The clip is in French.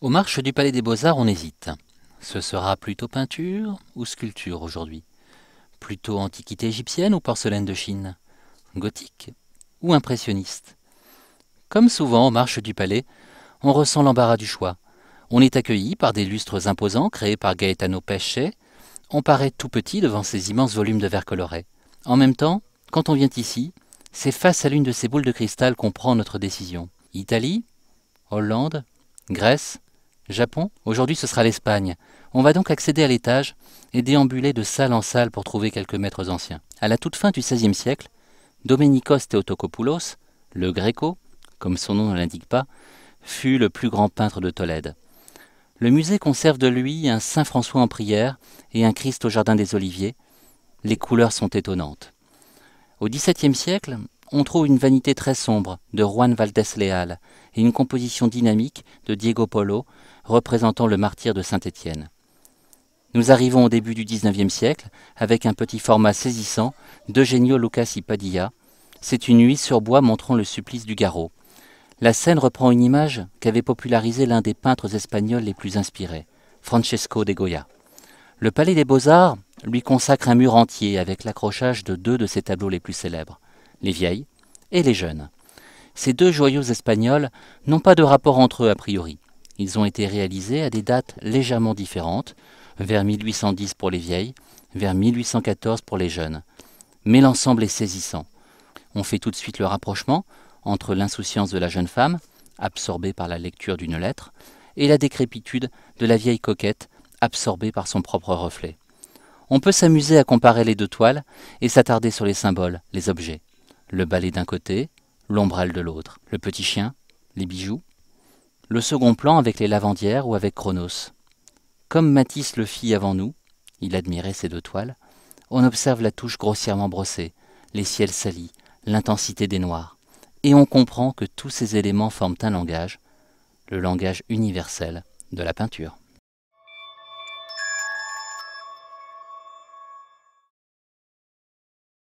Aux marches du Palais des Beaux-Arts, on hésite. Ce sera plutôt peinture ou sculpture aujourd'hui Plutôt antiquité égyptienne ou porcelaine de Chine Gothique ou impressionniste Comme souvent aux marches du Palais, on ressent l'embarras du choix. On est accueilli par des lustres imposants créés par Gaetano Pesce. On paraît tout petit devant ces immenses volumes de verre coloré. En même temps, quand on vient ici, c'est face à l'une de ces boules de cristal qu'on prend notre décision. Italie, Hollande, Grèce, Japon, aujourd'hui ce sera l'Espagne. On va donc accéder à l'étage et déambuler de salle en salle pour trouver quelques maîtres anciens. À la toute fin du XVIe siècle, Domenikos Theotokopoulos, le Gréco, comme son nom ne l'indique pas, fut le plus grand peintre de Tolède. Le musée conserve de lui un Saint François en prière et un Christ au Jardin des Oliviers. Les couleurs sont étonnantes. Au XVIIe siècle, on trouve une vanité très sombre de Juan Valdés Leal et une composition dynamique de Diego Polo représentant le martyr de Saint-Étienne. Nous arrivons au début du XIXe siècle avec un petit format saisissant d'Eugenio Lucas y Padilla. C'est une nuit sur bois montrant le supplice du garrot. La scène reprend une image qu'avait popularisée l'un des peintres espagnols les plus inspirés, Francesco de Goya. Le Palais des Beaux-Arts lui consacre un mur entier avec l'accrochage de deux de ses tableaux les plus célèbres, Les Vieilles et les jeunes. Ces deux joyaux espagnols n'ont pas de rapport entre eux a priori. Ils ont été réalisés à des dates légèrement différentes, vers 1810 pour les vieilles, vers 1814 pour les jeunes. Mais l'ensemble est saisissant. On fait tout de suite le rapprochement entre l'insouciance de la jeune femme, absorbée par la lecture d'une lettre, et la décrépitude de la vieille coquette, absorbée par son propre reflet. On peut s'amuser à comparer les deux toiles et s'attarder sur les symboles, les objets le balai d'un côté, l'ombrale de l'autre, le petit chien, les bijoux, le second plan avec les lavandières ou avec Chronos. Comme Matisse le fit avant nous, il admirait ces deux toiles, on observe la touche grossièrement brossée, les ciels salis, l'intensité des noirs, et on comprend que tous ces éléments forment un langage, le langage universel de la peinture.